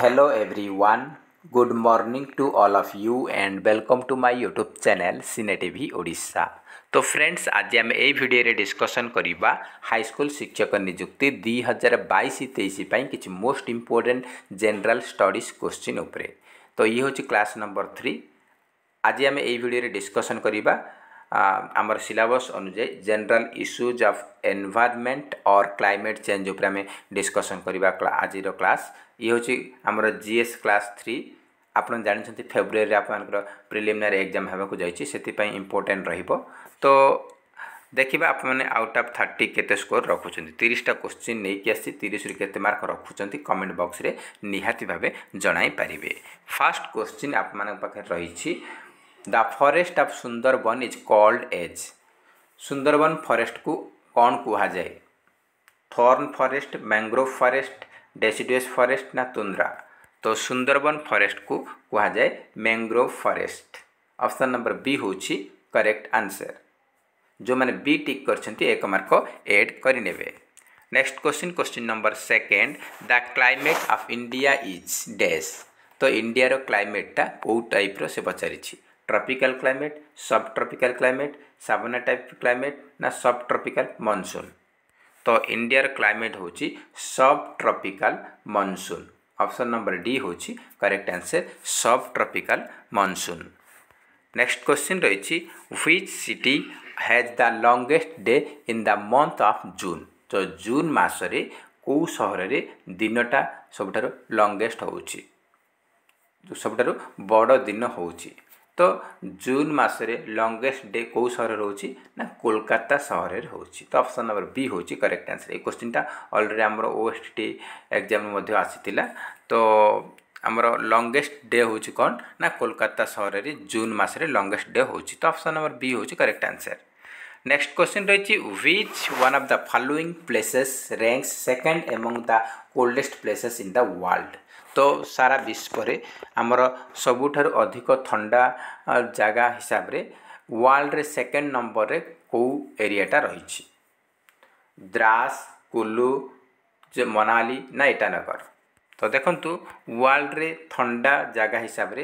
hello everyone good morning to all of you and welcome to my YouTube channel cine TV Odisha तो friends आज आम ये discussion करवा हाईस्क शिक्षक निजुक्ति दुई हजार बैश तेईस कि most important general studies question उपरे तो ये हूँ क्लास नंबर थ्री आज आम ये डिस्कसन करवा আমার সিলাবস অনুযায়ী general issues of environment or climate change উপরে আমি ডিসকসন করা আজির ক্লাস ই হচ্ছে আমার জিএস ক্লাস থ্রি আপনার জাঁচান ফেব্রুয়ারি আপনার প্রিলিমিনারি এক্সাম হওয়া যাই সেপাই ইম্পর্টাট রহব তো ଦେଖିବା ଆପଣମାନେ ଆଉଟ୍ ଅଫ୍ ଥାର୍ଟି କେତେ ସ୍କୋର ରଖୁଛନ୍ତି ତିରିଶଟା କୋଶ୍ଚିନ୍ ନେଇକି ଆସି ତିରିଶରୁ କେତେ মার্ক ରଖୁଛନ୍ତି কমেন্ট বক্সে নিহতি ভাবে জনাই ପାରିବେ ଫାର୍ଷ୍ଟ কোশ্চিন আপনার পাখে রয়েছে the forest of Sundarban is called as Sundarban forest को कौन कहुए thorn forest mangrove forest deciduous forest ना तुंद्रा तो सुंदरबन फॉरेस्ट को कहुए mangrove forest option number B हूँ करेक्ट आंसर जो मैंने बी टिक कर एक मार्क एड करे next question question number second the climate of India is dash तो इंडियार क्लाइमेटा कौ टाइप्र से पचारि tropical climate sub tropical climate सावना टाइप क्लाइमेट ना सब ट्रॉपिकल मनसून तो इंडियार क्लाइमेट हूँ sub tropical monsoon option number D हूँ correct answer sub tropical monsoon next question रही which city has the longest day in the month of June तो June मासरे କେଉଁ ସହରରେ ଦିନଟା ସବୁଠାରୁ ଲଙ୍ଗେଷ୍ଟ ହେଉଛି ସବୁଠାରୁ ବଡ଼ ଦିନ ହେଉଛି ତ ଜୁନ୍ ମାସରେ ଲଙ୍ଗେଷ୍ଟ ଡେ କେଉଁ ସହରରେ ହେଉଛି ନା କୋଲକାତା ସହରରେ ହେଉଛି ତ ଅପସନ୍ ନମ୍ବର ବି ହେଉଛି କରେକ୍ଟ ଆନ୍ସର୍ ଏଇ କୋଶ୍ଚିନ୍ଟା ଅଲରେଡ଼ି ଆମର ଓ ଏସ୍ ଟି ଏକ୍ଜାମ୍ ମଧ୍ୟ ଆସିଥିଲା ତ ଆମର ଲଙ୍ଗେଷ୍ଟ ଡେ ହେଉଛି କ'ଣ ନା କୋଲକାତା ସହରରେ ଜୁନ୍ ମାସରେ ଲଙ୍ଗେଷ୍ଟ ଡେ ହେଉଛି ତ ଅପସନ୍ ନମ୍ବର ବି ହେଉଛି କରେକ୍ଟ ଆନ୍ସର୍ ନେକ୍ସଟ କ୍ୱେଶ୍ଚିନ୍ ରହିଛି which one of the following places ranks second among the coldest places in the world ତ ସାରା ବିଶ୍ୱରେ ଆମର ସବୁଠାରୁ ଅଧିକ ଥଣ୍ଡା ଜାଗା ହିସାବରେ ୱାର୍ଲଡ଼ରେ ସେକେଣ୍ଡ ନମ୍ବରରେ କେଉଁ ଏରିଆଟା ରହିଛି ଦ୍ରାସ କୁଲୁ ଯେ ମନାଲି ନା ଇଟାନଗର ତ ଦେଖନ୍ତୁ ୱାର୍ଲଡ଼ରେ ଥଣ୍ଡା ଜାଗା ହିସାବରେ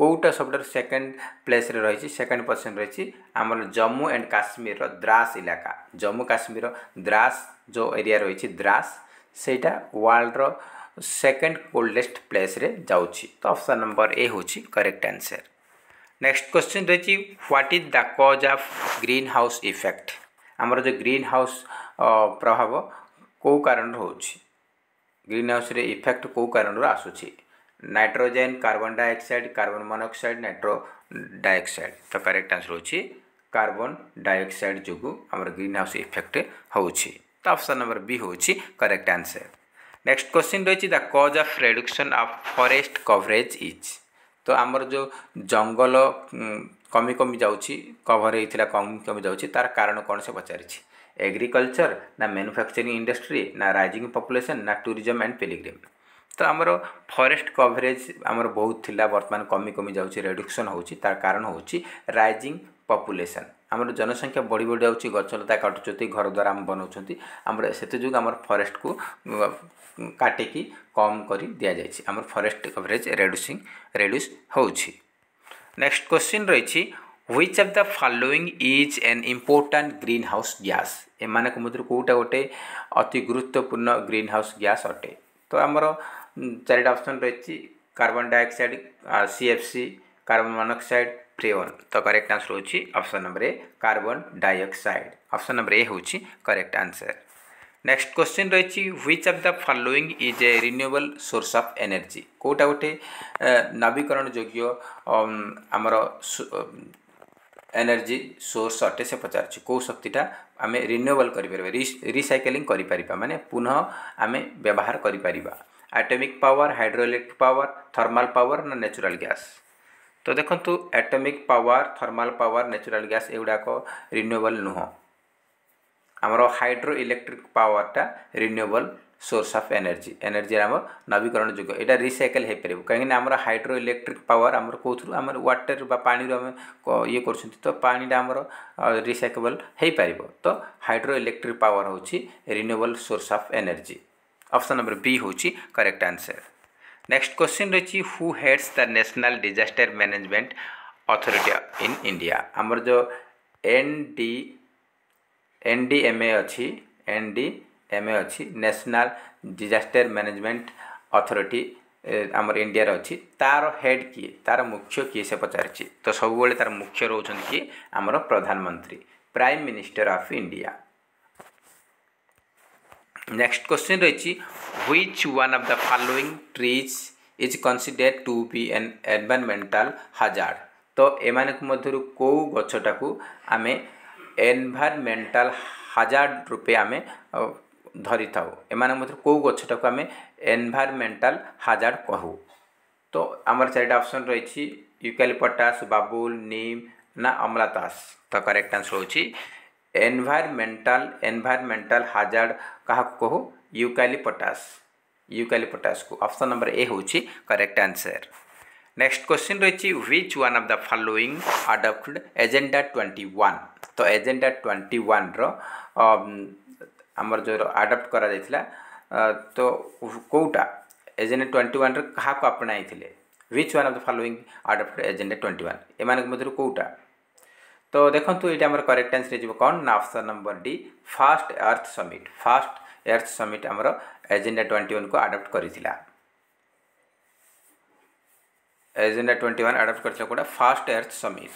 କେଉଁଟା ସବୁଠାରୁ ସେକେଣ୍ଡ ପ୍ଲେସ୍ରେ ରହିଛି ସେକେଣ୍ଡ ପୋଜିସନ୍ ରହିଛି ଆମର ଜମ୍ମୁ ଆଣ୍ଡ କାଶ୍ମୀରର ଦ୍ରାସ ଇଲାକା ଜମ୍ମୁ କାଶ୍ମୀରର ଦ୍ରାସ ଯେଉଁ ଏରିଆ ରହିଛି ଦ୍ରାସ ସେଇଟା ୱାର୍ଲଡ଼ର सेकेंड कोल्डेस्ट प्लेस जाऊँगी तो ऑप्शन नंबर ए हूँ करेक्ट आंसर नेक्स्ट क्वेश्चन रही what is the cause of green house effect आमर जो ग्रीन हाउस प्रभाव कौ कारण रोच ग्रीन हाउस रे इफेक्ट कौ कारण आसूँ nitrogen carbon dioxide carbon monoxide nitro dioxide तो करेक्ट आंसर हो कार्बन डाइऑक्साइड जो आम ग्रीन हाउस इफेक्ट हो तो ऑप्शन नंबर बी हूँ करेक्ट आंसर নেক্সট কোশ্চিন রয়েছে the cause of reduction of forest coverage is তো আমার যে জঙ্গল কমি কমি যাচ্ছি কভর হয়েছিল কমি কমি যাচ্ছি তার কারণ কোণ সে পচারিছি এগ্রিকলচর না ম্যানুফ্যাকচারিং ইন্ডস্ট্রি না রাইজিং পপুলেসন না ট্যুরিজম অ্যান্ড পিলিগ্রিম তো আমার ফরেস্ট কভরেজ আমার বহুত লা বর্তমান কমি কমি যাচ্ছে রেডুকশন হচ্ছে তার কারণ হচ্ছে রাইজিং পপুলেসন ଆମର ଜନସଂଖ୍ୟା ବଢ଼ି ବଢ଼ି ଯାଉଛି ଗଛଲତା କାଟୁଛନ୍ତି ଘରଦ୍ୱାର ଆମେ ବନାଉଛନ୍ତି ଆମର ସେଥିଯୋଗୁଁ ଆମର ଫରେଷ୍ଟକୁ କାଟିକି କମ୍ କରି ଦିଆଯାଇଛି ଆମର ଫରେଷ୍ଟ କଭରେଜ ରେଡୁସିଂ ରେଡ୍ୟୁସ୍ ହେଉଛି ନେକ୍ସଟ କ୍ୱେଶ୍ଚିନ୍ ରହିଛି which of the following is an important green house gas এমানক মধ্যে কোটা গোটে অতি গুরুত্বপূর্ণ গ্রিন হাউস গ্যাস অটে তো আমার চারিটা অপশন রয়েছে carbon dioxide CFC carbon monoxide फ्लेवर तो correct answer option number A carbon dioxide option number A हूँ करेक्ट आंसर नेक्स्ट क्वेश्चन रही which of the following is a renewable source of energy कौटा गोटे नवीकरण योग्य आमर एनर्जी सोर्स अटे से पचार कौ शक्ति आम रिन्यूएबल कर रि, रिसाइकलींग मानने पुनः आम व्यवहार atomic power hydraulic power thermal power ना नेचुराल गैस তো দেখন্তু atomic power thermal power natural gas এগুড়াক রিনিউয়েবল নুহ আমার হাইড্রো ইলেকট্রিক পাওয়ারটা renewable source of energy energy আমার নবীকরণ যোগ্য এটা রিসাইকেল হয়ে কারণ আমার হাইড্রো ইলেকট্রিক পাওয়ার আমার কোথু আমার ওয়াটার বা পানি আমি ইয়ে করছেন তো পানিটা আমার রিসাইকেবল হয়ে পাব তো হাইড্রো ইলেকট্রিক পাওয়ার হচ্ছে renewable source of energy option number B হচ্ছে করেক্ট আনসর নেক্সট কোশ্চিন রয়েছে who heads the national disaster management authority in India আমার যে N D N D M A অছি এন ডি এম এ অছি national disaster management authority আমার ইন্ডিয়ার অছি তার হেড কিয়ে তার মুখ্য কিয়ে সে পচারিছি তো সবুলে তার মুখ্য রোজন কি আমার প্রধানমন্ত্রী prime minister of India next question রয়েছে which one of the following trees is consider to be an environmental hazard তো এমানক মধ্যরু কেউ গছটাকু আমি এনভায়রনমেন্টাল হাজার্ড রূপে আমি ধরিথাও এমানক মধ্যরু কেউ গছটাকু আমি এনভায়রনমেন্টাল হাজার্ড কহু তো আমার চারিটা অপশন রয়েছে ইউক্যালিপটাস বাবুল নিম না অমলাতাস তো করেক্ট আনসর হচ্ছে एनवायरमेंटल एनवायरमेंटल हाजार्ड क्या कहू यूकालिपटास यूकालिपटास को ऑप्शन नंबर ए हूँ करेक्ट आंसर नेक्स्ट क्वेश्चन रही which one of the following adopted agenda 21 तो एजेंडा 21 रो आमर जो अडप्ट करा जाइथिला तो कोटा एजेंडा 21 रो कहा को अपनाई थिले which one of the following adopted agenda 21 एमान मधुर कोटा तो देखो ये আমার করেক্ট আনসর হয়ে যাব কোন না option number first earth earth summit first earth summit আমার এজেন্ডা টোয়েন্টি ওয়ান কু adopt agenda twenty one adopt कर first earth summit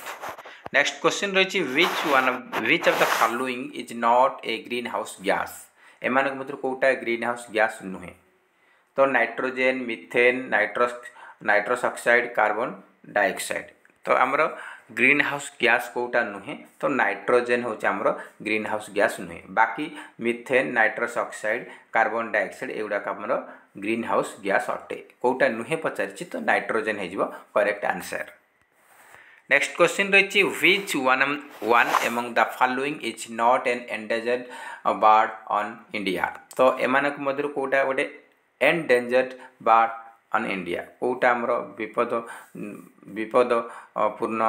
next question रही which one which of the following is not a green house gas एम मध्य कौटा ग्रीन house गैस नुहे तो nitrogen methane nitrous nitrous oxide carbon dioxide तो आमर ଗ୍ରୀନ୍ ହାଉସ୍ ଗ୍ୟାସ୍ କେଉଁଟା ନୁହେଁ ତ ନାଇଟ୍ରୋଜେନ୍ ହେଉଛି ଆମର ଗ୍ରୀନ୍ ହାଉସ୍ ଗ୍ୟାସ୍ ନୁହେଁ ବାକି methane nitrous oxide carbon dioxide ଏଗୁଡ଼ାକ ଆମର ଗ୍ରୀନ୍ ହାଉସ୍ ଗ୍ୟାସ୍ ଅଟେ କେଉଁଟା ନୁହେଁ ପଚାରିଛି ତ ନାଇଟ୍ରୋଜେନ୍ ହେଇଯିବ କରେକ୍ଟ ଆନ୍ସର୍ ନେକ୍ସଟ କ୍ୱେଶ୍ଚିନ୍ ରହିଛି which one one among the following is not an endangered bird in India ତ ଏମାନଙ୍କ ମଧ୍ୟରୁ କେଉଁଟା ଗୋଟେ ଏଣ୍ଡେଞ୍ଜର୍ଡ ବାର୍ଡ଼ ଅନ୍ ଇଣ୍ଡିଆ କେଉଁଟା ଆମର ବିପଦ ବିପଦପୂର୍ଣ୍ଣ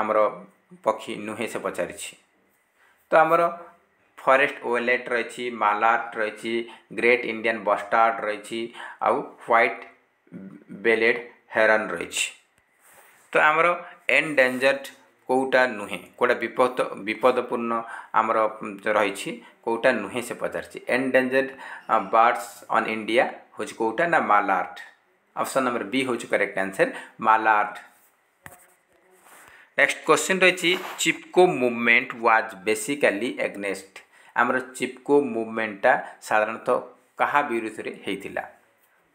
ଆମର ପକ୍ଷୀ ନୁହେଁ ସେ ପଚାରିଛି ତ ଆମର ଫରେଷ୍ଟ ୱେଲେଟ୍ ରହିଛି ମାଲାଟ ରହିଛି ଗ୍ରେଟ୍ ଇଣ୍ଡିଆନ୍ ବଷ୍ଟାର୍ଡ଼ ରହିଛି ଆଉ ହ୍ୱାଇଟ୍ ବେଲେଡ୍ ହେରନ୍ ରହିଛି ତ ଆମର ଏନ୍ଡେଞ୍ଜର୍ଡ଼ କେଉଁଟା ନୁହେଁ କେଉଁଟା ବିପଦ ବିପଦପୂର୍ଣ୍ଣ ଆମର ରହିଛି କେଉଁଟା ନୁହେଁ ସେ ପଚାରିଛି ଏନ୍ଡେଞ୍ଜର୍ଡ଼ ବାର୍ଡ଼ସ୍ ଅନ୍ ଇଣ୍ଡିଆ ହେଉଛି କେଉଁଟା ନା ମାଲାର୍ଟ অপশন নম্বর বি হচ্ছে correct answer mallard next question রয়েছে Chipko movement was basically against আমার চিপকো মুভমেন্টটা সাধারণত কাহা বিরুদ্ধে হয়েছিল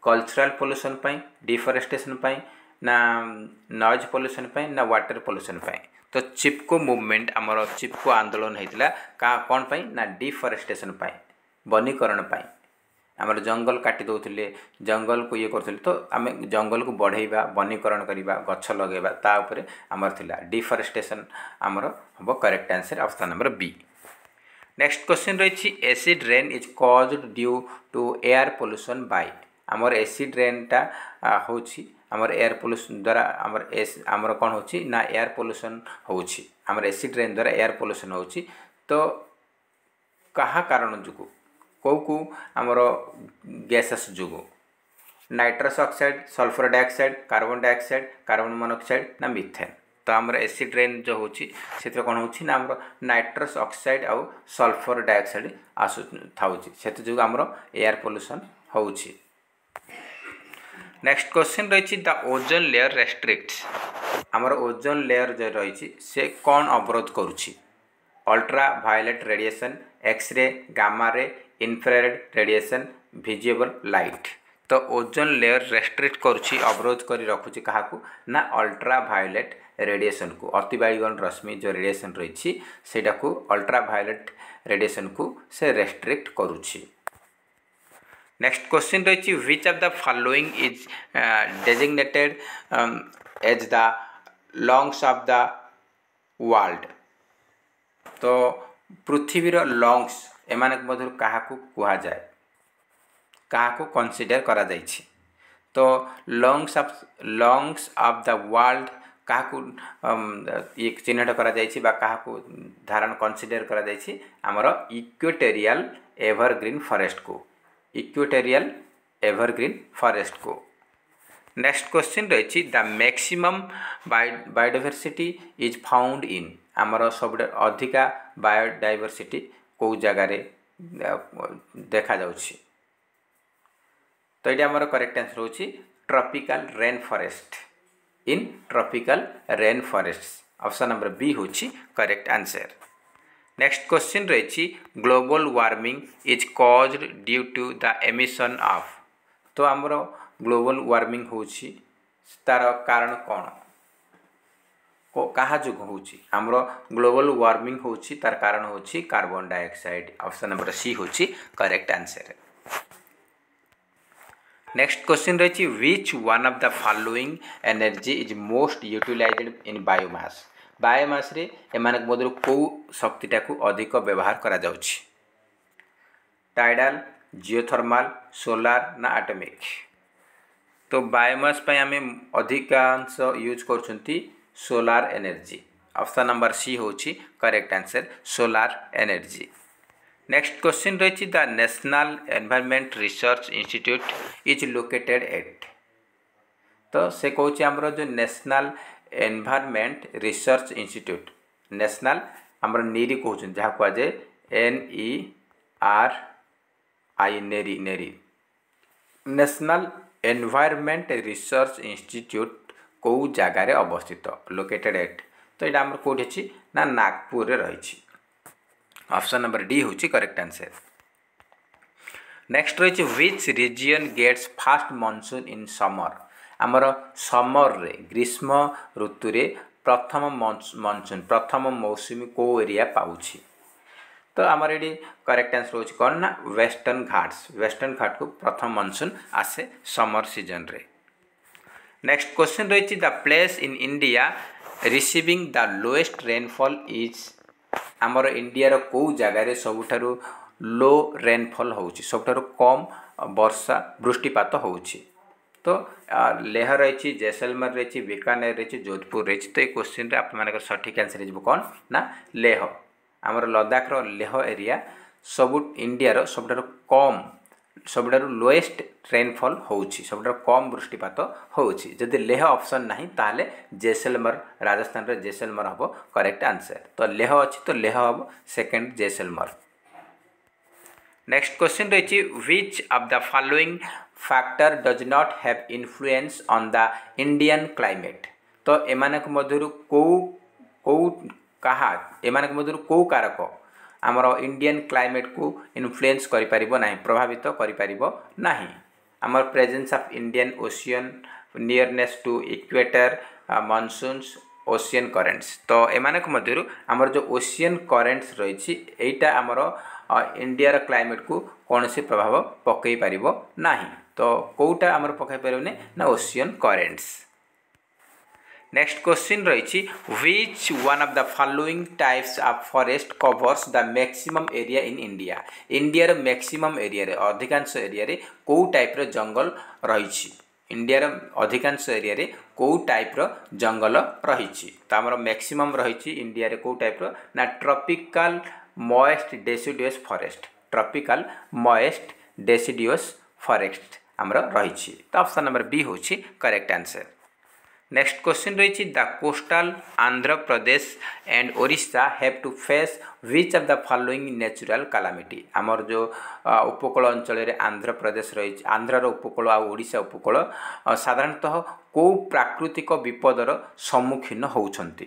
কলচরাল পল্যুশন পাই ডিফরেস্টেসন পাই ନା ନଏଜ୍ ପଲ୍ୟୁସନ୍ ପାଇଁ ନା ୱାଟର୍ ପଲ୍ୟୁସନ୍ ପାଇଁ ତ ଚିପ୍କୋ ମୁଭମେଣ୍ଟ ଆମର ଚିପ୍କୋ ଆନ୍ଦୋଳନ ହୋଇଥିଲା କାହା କ'ଣ ପାଇଁ ନା ଡିଫରେଷ୍ଟେସନ୍ ପାଇଁ ବନୀକରଣ ପାଇଁ ଆମର ଜଙ୍ଗଲ କାଟି ଦେଉଥିଲେ ଜଙ୍ଗଲକୁ ଇଏ କରୁଥିଲେ ତ ଆମେ ଜଙ୍ଗଲକୁ ବଢ଼େଇବା ବନୀକରଣ କରିବା ଗଛ ଲଗେଇବା ତା ଉପରେ ଆମର ଥିଲା ଡିଫରେଷ୍ଟେସନ୍ ଆମର ହେବ correct answer option number B next question ରହିଛି acid rain is caused due to air pollution by ଆମର ଏସିଡ଼୍ ରେନ୍ଟା ହେଉଛି ଆମର ଏୟାର ପଲ୍ୟୁସନ୍ ଦ୍ୱାରା ଆମର ଆମର କ'ଣ ହେଉଛି ନା ଏୟାର ପଲ୍ୟୁସନ୍ ହେଉଛି ଆମର ଏସିଡ଼୍ ରେନ୍ ଦ୍ୱାରା ଏୟାର ପଲ୍ୟୁସନ୍ ହେଉଛି ତ କାହା କାରଣ ଯୋଗୁଁ କେଉଁକୁ ଆମର ଗ୍ୟାସେସ୍ ଯୋଗୁଁ nitrous oxide sulphur dioxide carbon dioxide carbon monoxide ନା ମିଥେନ୍ ତ ଆମର ଏସିଡ଼ ରେନ୍ ଯେଉଁ ହେଉଛି ସେଥିରେ କ'ଣ ହେଉଛି ନା ଆମର ନାଇଟ୍ରସ୍ ଅକ୍ସାଇଡ଼ ଆଉ ସଲଫର ଡାଇଅକ୍ସାଇଡ଼ ଆସୁ ଥାଉଛି ସେଥିଯୋଗୁଁ ଆମର ଏୟାର ପଲ୍ୟୁସନ୍ ହେଉଛି ନେକ୍ସଟ କ୍ୱେଶ୍ଚିନ୍ ରହିଛି ଦ ଓଜୋନ୍ ଲେୟର ରେଷ୍ଟ୍ରିକ୍ଟ ଆମର ଓଜୋନ୍ ଲେୟର ଯେଉଁ ରହିଛି ସେ କ'ଣ ଅବରୋଧ କରୁଛି ultra violet radiation x-ray gamma ray infrared radiation visible light ତ ଓଜୋନ୍ ଲେୟର୍ ରେଷ୍ଟ୍ରିକ୍ଟ କରୁଛି ଅବରୋଧ କରି ରଖୁଛି କାହାକୁ ନା ଅଲ୍ଟ୍ରା ଭାୟୋଲେଟ୍ ରେଡ଼ିଏସନ୍କୁ ଅତିବାଇଗଣ ରଶ୍ମି ଯେଉଁ ରେଡ଼ିଏସନ୍ ରହିଛି ସେଇଟାକୁ ଅଲ୍ଟ୍ରା ଭାୟୋଲେଟ୍ ରେଡ଼ିଏସନ୍କୁ ସେ ରେଷ୍ଟ୍ରିକ୍ଟ କରୁଛି ନେକ୍ସଟ କ୍ୱେଶ୍ଚିନ୍ ରହିଛି which of the following is designated as the lungs of the world ତ ପୃଥିବୀର ଲଙ୍ଗସ୍ ଏମାନଙ୍କ ମଧ୍ୟରୁ କାହାକୁ କୁହାଯାଏ କାହାକୁ କନସିଡ଼ର କରାଯାଇଛି ତ lungs of lungs of the world କାହାକୁ ଇଏ ଚିହ୍ନଟ କରାଯାଇଛି ବା କାହାକୁ ଧାରଣ କନସିଡ଼ର କରାଯାଇଛି ଆମର ଇକ୍ୱେଟେରିଆଲ୍ ଏଭରଗ୍ରୀନ୍ ଫରେଷ୍ଟକୁ ଇକ୍ୱେଟେରିଆଲ୍ ଏଭରଗ୍ରୀନ୍ ଫରେଷ୍ଟକୁ ନେକ୍ସଟ କ୍ୱେଶ୍ଚିନ୍ ରହିଛି the maximum biodiversity is found in ଆମର ସବୁଠାରୁ ଅଧିକା ବାୟୋଡାଇଭର୍ସିଟି କେଉଁ ଜାଗାରେ ଦେଖାଯାଉଛି ତ ଏଇଟା ଆମର କରେକ୍ଟ ଆନ୍ସର୍ ହେଉଛି tropical rain forest in tropical rain forest option number B ହେଉଛି କରେକ୍ଟ ଆନ୍ସର୍ ନେକ୍ସଟ କ୍ୱେଶ୍ଚିନ୍ ରହିଛି global warming is caused due to the emission of ତ ଆମର ଗ୍ଲୋବାଲ ୱାର୍ମିଂ ହେଉଛି ତା'ର କାରଣ କ'ଣ কাহা যোগ হচ্ছে আমার গ্লোবাল ওয়ার্মিং হচ্ছে তার কারণ হচ্ছে carbon dioxide option number C হচ্ছে কারেক্ট আনসর নেক্সট কোশ্চিন রয়েছে which one of the following energy is most utilized in biomass বায়োমাসে এমন মধ্যে কেউ শক্তিটা অধিক ব্যবহার করা যাচ্ছে টাইডাল জিওথর্মাল সোলার না আটোমিক তো বায়োমাস আমি অধিকাংশ ইউজ କରୁଛନ୍ତି solar energy option number C ହେଉଛି correct answer solar energy next question ରହିଛି the national environment research institute is located at ତ ସେ କହୁଛି ଆମର ଯେଉଁ national environment research institute national ଆମର ନିରି କହୁଛନ୍ତି ଯାହା କୁହାଯାଏ N E R I NEERI NEERI national environment research institute କେଉଁ ଜାଗାରେ ଅବସ୍ଥିତ ଲୋକେଟେଡ଼ ଏଟ୍ ତ ଏଇଟା ଆମର କେଉଁଠି ଅଛି ନା ନାଗପୁରରେ ରହିଛି ଅପସନ୍ ନମ୍ବର ଡି ହେଉଛି କରେକ୍ଟ ଆନ୍ସର ନେକ୍ସଟ୍ ରହିଛି which region gets first monsoon in summer ଆମର ସମରରେ ଗ୍ରୀଷ୍ମ ଋତୁରେ ପ୍ରଥମ ମନସୁନ୍ ପ୍ରଥମ ମୌସୁମୀ କେଉଁ ଏରିଆ ପାଉଛି ତ ଆମର ଏଇଠି କରେକ୍ଟ ଆନ୍ସର ହେଉଛି କ'ଣ ନା ୱେଷ୍ଟର୍ଣ୍ଣ ଘାଟସ୍ ୱେଷ୍ଟର୍ଣ୍ଣ ଘାଟକୁ ପ୍ରଥମ ମନସୁନ୍ ଆସେ ସମର୍ ସିଜନ୍ରେ নেক্সট কোশ্চেন রয়েছে the place in India receiving the lowest rainfall is আমার ইন্ডিয়ার কেউ জায়গায় সবুঠার লো রেনফল হচ্ছে সবুঠার কম বর্ষা বৃষ্টিপাত হচ্ছে তো লেহ রয়েছে জেসলমের রয়েছে বিকানের রয়েছে যোধপুর রয়েছে তো এই কোশ্চিন্রে আপনার সঠিক আনসর হয়ে কন না লেহ আমার লদাখর লেহ এরিয়া সবু ইন্ডিয়ার সবুঠার কম ସବୁଠାରୁ ଲୋଏଷ୍ଟ ରେନ୍ଫଲ୍ ହେଉଛି ସବୁଠାରୁ କମ୍ ବୃଷ୍ଟିପାତ ହେଉଛି ଯଦି ଲେହ ଅପସନ୍ ନାହିଁ ତାହେଲେ ଜେସଲମର ରାଜସ୍ଥାନର ଜେସଲମର ହେବ କରେକ୍ଟ ଆନ୍ସର୍ ତ ଲେହ ଅଛି ତ ଲେହ ହେବ ସେକେଣ୍ଡ ଜେସଲମର ନେକ୍ସଟ କ୍ୱେଶ୍ଚିନ୍ ରହିଛି which of the following factor does not have influence on the Indian climate ତ ଏମାନଙ୍କ ମଧ୍ୟରୁ କେଉଁ କେଉଁ କାହା ଏମାନଙ୍କ ମଧ୍ୟରୁ କେଉଁ କାରକ ଆମର ଇଣ୍ଡିଆନ୍ କ୍ଲାଇମେଟ୍କୁ ଇନଫ୍ଲୁଏନ୍ସ କରିପାରିବ ନାହିଁ ପ୍ରଭାବିତ କରିପାରିବ ନାହିଁ ଆମର presence of Indian ocean nearness to equator monsoons ocean currents ତ ଏମାନଙ୍କ ମଧ୍ୟରୁ ଆମର ଯେଉଁ ଓସିଆନ୍ କରେଣ୍ଟସ୍ ରହିଛି ଏଇଟା ଆମର ଇଣ୍ଡିଆର କ୍ଲାଇମେଟ୍କୁ କୌଣସି ପ୍ରଭାବ ପକାଇ ପାରିବ ନାହିଁ ତ କେଉଁଟା ଆମର ପକାଇ ପାରିବନି ନା ଓସିଆନ୍ କରେଣ୍ଟସ୍ নেক্সট কোশ্চিন রয়েছে which one of the following types of forest covers the maximum area in India ইন্ডিয়ার ম্যাক্সিমম এরিয়ারে অধিকাংশ এরিয়ারে কেউ টাইপর জঙ্গল রয়েছে ইন্ডিয়ার অধিকাংশ এরিয়ারে কেউ টাইপর জঙ্গল রয়েছে তো আমার ম্যাক্সিমম রয়েছে ইন্ডিয়ারে কেউ টাইপর না tropical moist deciduous forest tropical moist deciduous forest আমার রয়েছে তো অপশন নম্বর বি হচ্ছে করেক্ট আনসর ନେକ୍ସଟ କ୍ୱେଶ୍ଚିନ୍ ରହିଛି the coastal Andhra Pradesh and Odisha have to face which of the following natural calamity ଆମର ଯେଉଁ ଉପକୂଳ ଅଞ୍ଚଳରେ ଆନ୍ଧ୍ରପ୍ରଦେଶ ରହିଛି ଆନ୍ଧ୍ରର ଉପକୂଳ ଆଉ ଓଡ଼ିଶା ଉପକୂଳ ସାଧାରଣତଃ କେଉଁ ପ୍ରାକୃତିକ ବିପଦର ସମ୍ମୁଖୀନ ହେଉଛନ୍ତି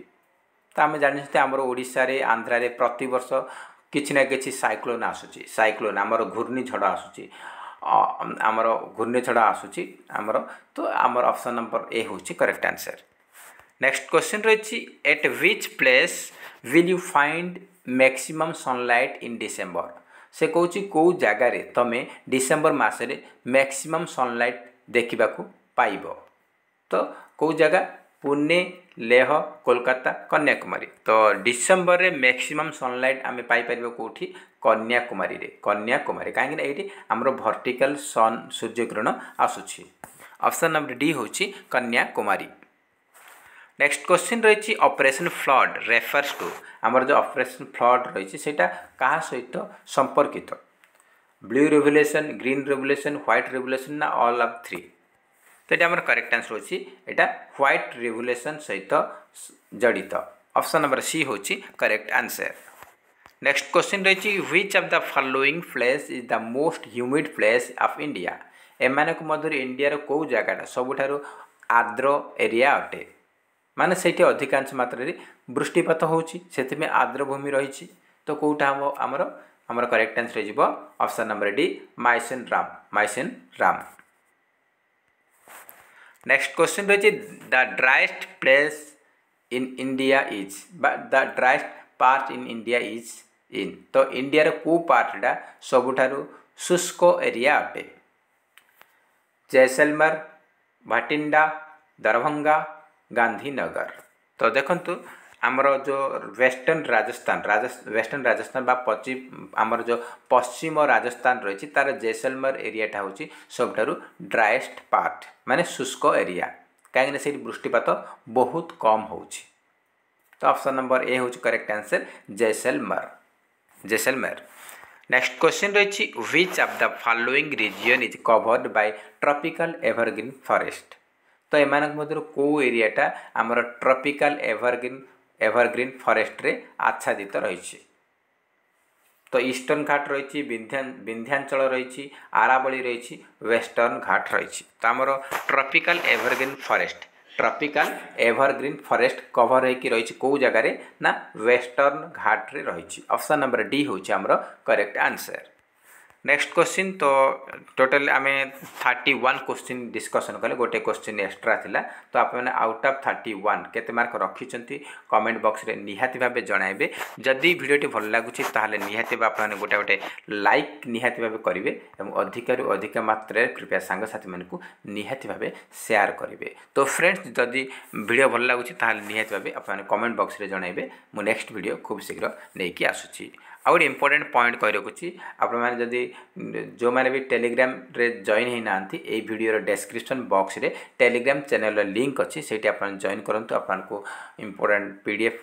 ତ ଆମେ ଜାଣିଛନ୍ତି ଆମର ଓଡ଼ିଶାରେ ଆନ୍ଧ୍ରାରେ ପ୍ରତିବର୍ଷ କିଛି ନା କିଛି ସାଇକ୍ଲୋନ୍ ଆସୁଛି ସାଇକ୍ଲୋନ୍ ଆମର ଘୂର୍ଣ୍ଣିଝଡ଼ ଆସୁଛି ଆମର ଘୂର୍ଣ୍ଣିଝଡ଼ ଆସୁଛି ଆମର ତ ଆମର ଅପସନ୍ ନମ୍ବର ଏ ହେଉଛି କରେକ୍ଟ ଆନ୍ସର୍ ନେକ୍ସଟ କ୍ୱେଶ୍ଚିନ୍ ରହିଛି at which place will you find maximum sunlight in December ସେ କହୁଛି କେଉଁ ଜାଗାରେ ତୁମେ ଡିସେମ୍ବର ମାସରେ ମ୍ୟାକ୍ସିମମ୍ ସନ୍ଲାଇଟ୍ ଦେଖିବାକୁ ପାଇବ ତ କେଉଁ ଜାଗା পুনে লেহ କୋଲକାତା କନ୍ୟାକୁମାରୀ ତ ଡିସେମ୍ବରରେ ମ୍ୟାକ୍ସିମମ୍ ସନ୍ଲାଇଟ୍ ଆମେ ପାଇପାରିବା କେଉଁଠି କନ୍ୟାକୁମାରୀରେ କନ୍ୟାକୁମାରୀ କାହିଁକିନା ଏଇଠି ଆମର ଭର୍ଟିକାଲ୍ ସନ୍ ସୂର୍ଯ୍ୟକିରଣ ଆସୁଛି ଅପସନ୍ ନମ୍ବର ଡି ହେଉଛି କନ୍ୟାକୁମାରୀ ନେକ୍ସଟ କ୍ୱେଶ୍ଚିନ୍ ରହିଛି ଅପରେସନ୍ ଫ୍ଲଡ୍ ରେଫର୍ସ ଟୁ ଆମର ଯେଉଁ ଅପରେସନ୍ ଫ୍ଲଡ୍ ରହିଛି ସେଇଟା କାହା ସହିତ ସମ୍ପର୍କିତ blue revolution green revolution white revolution ନା ଅଲ୍ ଅଫ୍ ଥ୍ରୀ তো এটা আমার করেক্ট আনসর হচ্ছে এটা হোয়াইট রিভুলেসন সহিত জড়িত অপশন নম্বর সি হচ্ছে করেক্ট আনসর নেক্সট কোশ্চিন রয়েছে which of the following place is the most humid place of India ଏମାନଙ୍କ ମଧ୍ୟରୁ ଇଣ୍ଡିଆର କେଉଁ ଜାଗାଟା ସବୁଠାରୁ ଆର୍ଦ୍ର ଏରିଆ ଅଟେ ମାନେ ସେଇଠି ଅଧିକାଂଶ ମାତ୍ରାରେ ବୃଷ୍ଟିପାତ ହେଉଛି ସେଥିପାଇଁ ଆର୍ଦ୍ରଭୂମି ରହିଛି ତ କେଉଁଟା ହେବ ଆମର ଆମର କରେକ୍ଟ ଆନ୍ସର ହେଇଯିବ option number D Mawsynram Mawsynram next question रही the driest place in India is the driest part in India is in तो इंडिया को पार्टा सब शुष्क एरिया अटे जैसलमर भटिंडा दरभंगा गांधीनगर तो देखु ଆମର ଯେଉଁ ୱେଷ୍ଟର୍ଣ୍ଣ ରାଜସ୍ଥାନ ୱେଷ୍ଟର୍ଣ୍ଣ ରାଜସ୍ଥାନ ବା ପଚି ଆମର ଯେଉଁ ପଶ୍ଚିମ ରାଜସ୍ଥାନ ରହିଛି ତା'ର ଜୈସଲମେର ଏରିଆଟା ହେଉଛି ସବୁଠାରୁ ଡ୍ରାଏଷ୍ଟ ପାର୍ଟ ମାନେ ଶୁଷ୍କ ଏରିଆ କାହିଁକିନା ସେଇଠି ବୃଷ୍ଟିପାତ ବହୁତ କମ୍ ହେଉଛି ତ ଅପସନ୍ ନମ୍ବର ଏ ହେଉଛି correct answer Jaisalmer Jaisalmer next question ରହିଛି which of the following region is covered by tropical evergreen forest ତ ଏମାନଙ୍କ ମଧ୍ୟରୁ କେଉଁ ଏରିଆଟା ଆମର ଟ୍ରପିକାଲ ଏଭରଗ୍ରୀନ୍ ଏଭରଗ୍ରୀନ୍ ଫରେଷ୍ଟରେ ଆଚ୍ଛାଦିତ ରହିଛି ତ ଇଷ୍ଟର୍ଣ୍ଣ ଘାଟ ରହିଛି ବିନ୍ଧ୍ୟା ବିନ୍ଧ୍ୟାଞ୍ଚଳ ରହିଛି ଆରାବଳୀ ରହିଛି ୱେଷ୍ଟର୍ଣ୍ଣ ଘାଟ ରହିଛି ତ ଆମର tropical evergreen forest tropical evergreen forest cover ହୋଇକି ରହିଛି କେଉଁ ଜାଗାରେ ନା ୱେଷ୍ଟର୍ଣ୍ଣ ଘାଟରେ ରହିଛି ଅପ୍ସନ୍ ନମ୍ବର ଡି ହେଉଛି ଆମର କରେକ୍ଟ ଆନ୍ସର୍ नेक्स्ट क्वेश्चन तो टोटल आम थर्टी वन क्वेश्चन डिस्कसन कले गोटे क्वेश्चन एक्सट्रा था तो आप आउट अफ थर्टी वन के मार्क रखी कमेंट बक्स में निहाती भाव जनइबे जदि भिडटी भल लगुच निहाती आप गोटे गोटे लाइक निहाती भाव करेंगे और अधिकू अधिक मात्र कृपया सांगसाथी मानक निहाती भाव सेयार करेंगे तो फ्रेंड्स जदि भिड भल लगुच निहाती भाव आप कमेंट बक्स में जनइबे मु नेक्स्ट भिड खूब शीघ्र नहीं आसुच्छी ଆଉ ଗୋଟେ ଇମ୍ପୋର୍ଟାଣ୍ଟ ପଏଣ୍ଟ କହି ରଖୁଛି ଆପଣମାନେ ଯଦି ଯେଉଁମାନେ ବି ଟେଲିଗ୍ରାମରେ ଜଏନ୍ ହେଇନାହାନ୍ତି ଏଇ ଭିଡ଼ିଓର ଡେସ୍କ୍ରିପସନ୍ ବକ୍ସରେ ଟେଲିଗ୍ରାମ ଚ୍ୟାନେଲର ଲିଙ୍କ୍ ଅଛି ସେଇଠି ଆପଣ ଜଏନ୍ କରନ୍ତୁ ଆପଣଙ୍କୁ important P D F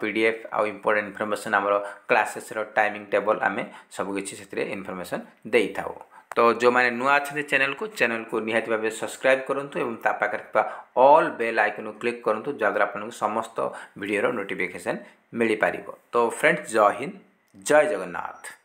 P D F ଆଉ ଇମ୍ପୋର୍ଟାଣ୍ଟ ଇନଫର୍ମେସନ୍ ଆମର କ୍ଲାସେସ୍ର ଟାଇମିଂ ଟେବଲ୍ ଆମେ ସବୁକିଛି ସେଥିରେ ଇନଫର୍ମେସନ୍ ଦେଇଥାଉ তো ଯେଉଁମାନେ ନୂଆ ଅଛନ୍ତି ଚ୍ୟାନେଲକୁ ଚ୍ୟାନେଲକୁ ନିହାତି ଭାବେ ସବସ୍କ୍ରାଇବ୍ କରନ୍ତୁ ଏବଂ ତା ପାଖରେ ଥିବା ଅଲ୍ ବେଲ୍ ଆଇକନ୍କୁ କ୍ଲିକ୍ କରନ୍ତୁ ଯାହାଦ୍ୱାରା ଆପଣଙ୍କୁ ସମସ୍ତ ଭିଡ଼ିଓର ନୋଟିଫିକେସନ୍ ମିଳିପାରିବ ତ ଫ୍ରେଣ୍ଡସ୍ ଜୟ ହିନ୍ଦ ଜୟ ଜଗନ୍ନାଥ